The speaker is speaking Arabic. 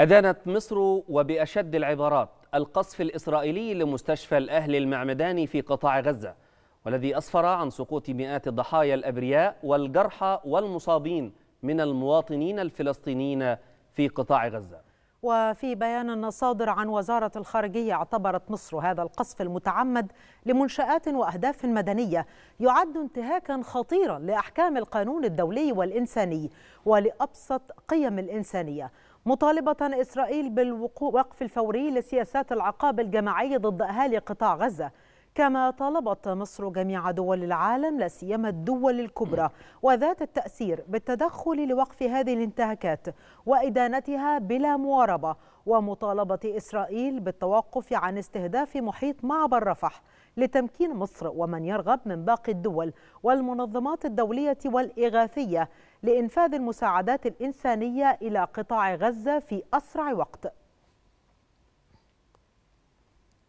أدانت مصر وبأشد العبارات القصف الإسرائيلي لمستشفى الأهل المعمداني في قطاع غزة والذي أسفر عن سقوط مئات الضحايا الأبرياء والجرحى والمصابين من المواطنين الفلسطينيين في قطاع غزة وفي بيان صادر عن وزارة الخارجية اعتبرت مصر هذا القصف المتعمد لمنشآت وأهداف مدنية يعد انتهاكا خطيرا لأحكام القانون الدولي والإنساني ولأبسط قيم الإنسانية مطالبة إسرائيل بالوقف الفوري لسياسات العقاب الجماعي ضد أهالي قطاع غزة كما طالبت مصر جميع دول العالم لا سيما الدول الكبرى وذات التأثير بالتدخل لوقف هذه الانتهاكات وإدانتها بلا مواربة ومطالبة إسرائيل بالتوقف عن استهداف محيط معبر رفح لتمكين مصر ومن يرغب من باقي الدول والمنظمات الدولية والإغاثية لإنفاذ المساعدات الإنسانية إلى قطاع غزة في أسرع وقت